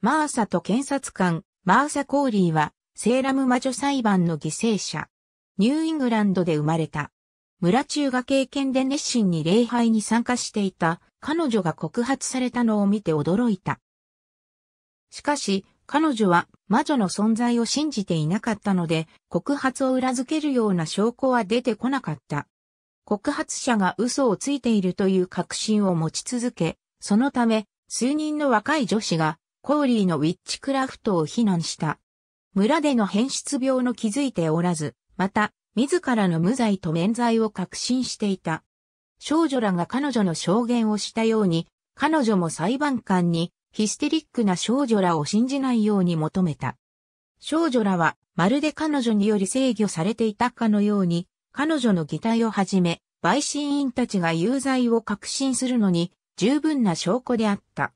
マーサと検察官、マーサ・コーリーは、セーラム魔女裁判の犠牲者。ニューイングランドで生まれた。村中が経験で熱心に礼拝に参加していた彼女が告発されたのを見て驚いた。しかし、彼女は魔女の存在を信じていなかったので、告発を裏付けるような証拠は出てこなかった。告発者が嘘をついているという確信を持ち続け、そのため、数人の若い女子がコーリーのウィッチクラフトを非難した。村での変質病の気づいておらず、また、自らの無罪と免罪を確信していた。少女らが彼女の証言をしたように、彼女も裁判官にヒステリックな少女らを信じないように求めた。少女らは、まるで彼女により制御されていたかのように、彼女の擬態をはじめ、陪審員たちが有罪を確信するのに、十分な証拠であった。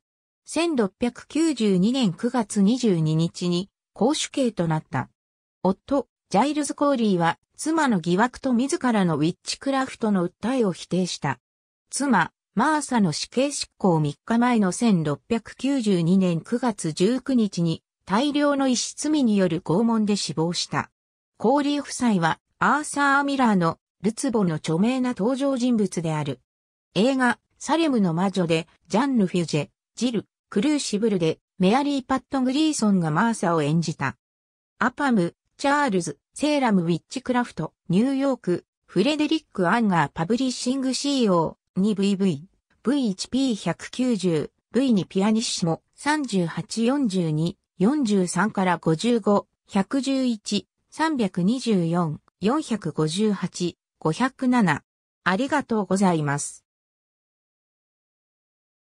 1692年9月22日に公主刑となった。夫、ジャイルズ・コーリーは妻の疑惑と自らのウィッチクラフトの訴えを否定した。妻、マーサの死刑執行3日前の1692年9月19日に大量の石罪による拷問で死亡した。コーリー夫妻はアーサー・ミラーのルツボの著名な登場人物である。映画、サレムの魔女でジャンヌ・フュジェ、ジル、クルーシブルで、メアリー・パット・グリーソンがマーサを演じた。アパム、チャールズ、セーラム・ウィッチクラフト、ニューヨーク、フレデリック・アンガー・パブリッシング CO、2VV、V1P190、V2 ピアニッシモ、3842、43から55、111、324、458、507。ありがとうございます。